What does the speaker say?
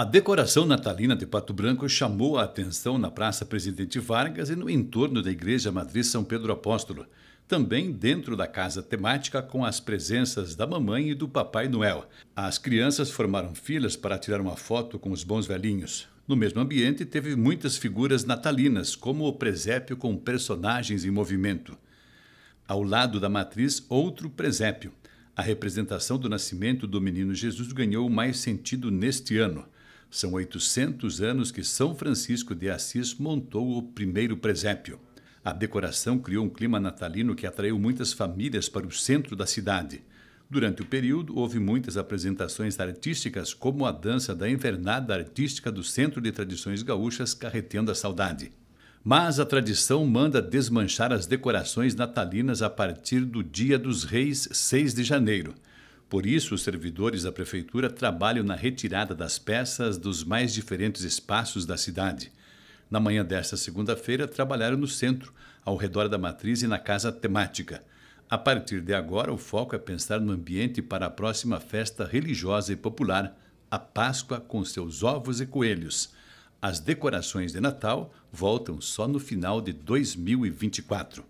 A decoração natalina de Pato Branco chamou a atenção na Praça Presidente Vargas e no entorno da Igreja Matriz São Pedro Apóstolo, também dentro da casa temática com as presenças da mamãe e do Papai Noel. As crianças formaram filas para tirar uma foto com os bons velhinhos. No mesmo ambiente, teve muitas figuras natalinas, como o presépio com personagens em movimento. Ao lado da matriz, outro presépio. A representação do nascimento do menino Jesus ganhou mais sentido neste ano. São 800 anos que São Francisco de Assis montou o primeiro presépio. A decoração criou um clima natalino que atraiu muitas famílias para o centro da cidade. Durante o período, houve muitas apresentações artísticas, como a dança da Invernada Artística do Centro de Tradições Gaúchas, Carretendo a Saudade. Mas a tradição manda desmanchar as decorações natalinas a partir do Dia dos Reis, 6 de janeiro. Por isso, os servidores da prefeitura trabalham na retirada das peças dos mais diferentes espaços da cidade. Na manhã desta segunda-feira, trabalharam no centro, ao redor da matriz e na casa temática. A partir de agora, o foco é pensar no ambiente para a próxima festa religiosa e popular, a Páscoa com seus ovos e coelhos. As decorações de Natal voltam só no final de 2024.